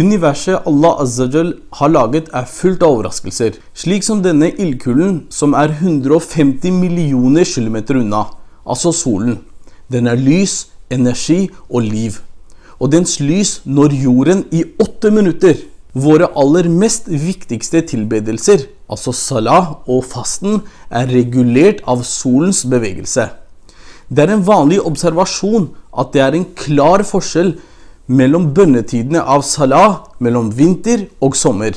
Universet Allah Azzajal har laget er fullt av overraskelser, slik som denne ildkulen som er 150 millioner kilometer unna, altså solen. Den er lys, energi og liv. Og dens lys når jorden i åtte minutter. Våre aller mest viktigste tilbedelser, altså salah og fasten, er regulert av solens bevegelse. Det er en vanlig observasjon at det er en klar forskjell mellom bønnetidene av salah mellom vinter og sommer.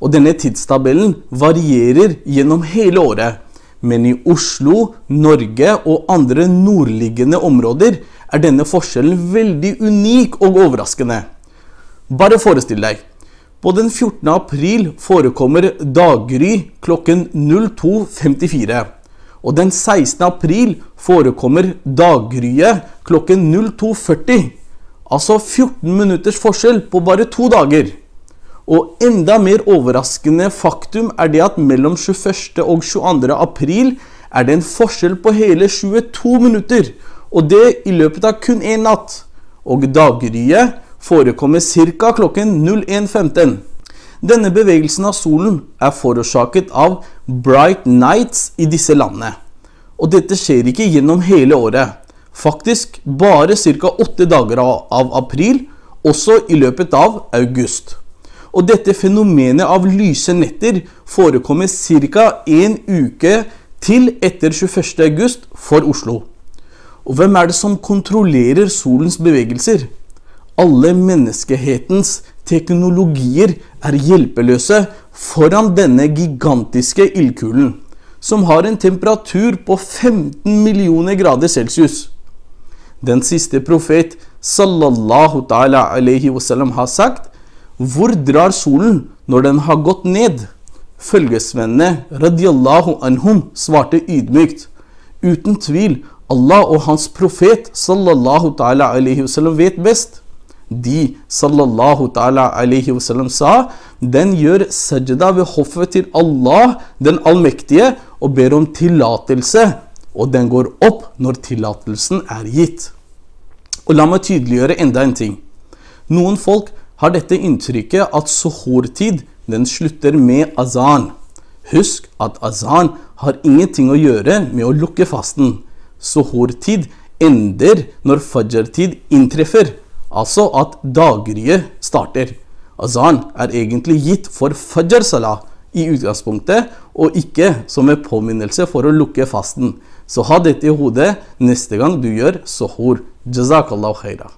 Og denne tidstabellen varierer gjennom hele året. Men i Oslo, Norge og andre nordliggende områder er denne forskjellen veldig unik og overraskende. Bare forestill deg. På den 14. april forekommer daggry klokken 02.54. Og den 16. april forekommer daggryet klokken 02.40. Altså 14 minutters forskjell på bare to dager. Og enda mer overraskende faktum er det at mellom 21. og 22. april er det en forskjell på hele 22 minutter, og det i løpet av kun én natt. Og daggryet forekommer ca. klokken 01.15. Denne bevegelsen av solen er forårsaket av bright nights i disse landene. Og dette skjer ikke gjennom hele året. Faktisk bare ca. åtte dager av april, også i løpet av august. Og dette fenomenet av lyse netter forekommer ca. en uke til etter 21. august for Oslo. Og hvem er det som kontrollerer solens bevegelser? Alle menneskehetens teknologier er hjelpeløse foran denne gigantiske ildkulen, som har en temperatur på 15 millioner grader celsius den siste profet sallallahu ta'ala alaihi wasallam har sagt Hvor drar solen når den har gått ned? Følgesvennene radiallahu anhum svarte ydmykt. Uten tvil, Allah og hans profet sallallahu ta'ala alaihi wasallam vet best. De sallallahu ta'ala alaihi wasallam sa Den gjør sajda ved hoffet til Allah, den allmektige, og ber om tillatelse. Og den går opp når tillatelsen er gitt. Og la meg tydeliggjøre enda en ting. Noen folk har dette inntrykket at suhortid den slutter med azan. Husk at azan har ingenting å gjøre med å lukke fasten. Suhortid ender når fajr-tid inntreffer, altså at daggryet starter. Azan er egentlig gitt for fajr-salah, i utgangspunktet, og ikke som en påminnelse for å lukke fasten. Så ha dette i hodet neste gang du gjør sohor. Jazakallahu khaira.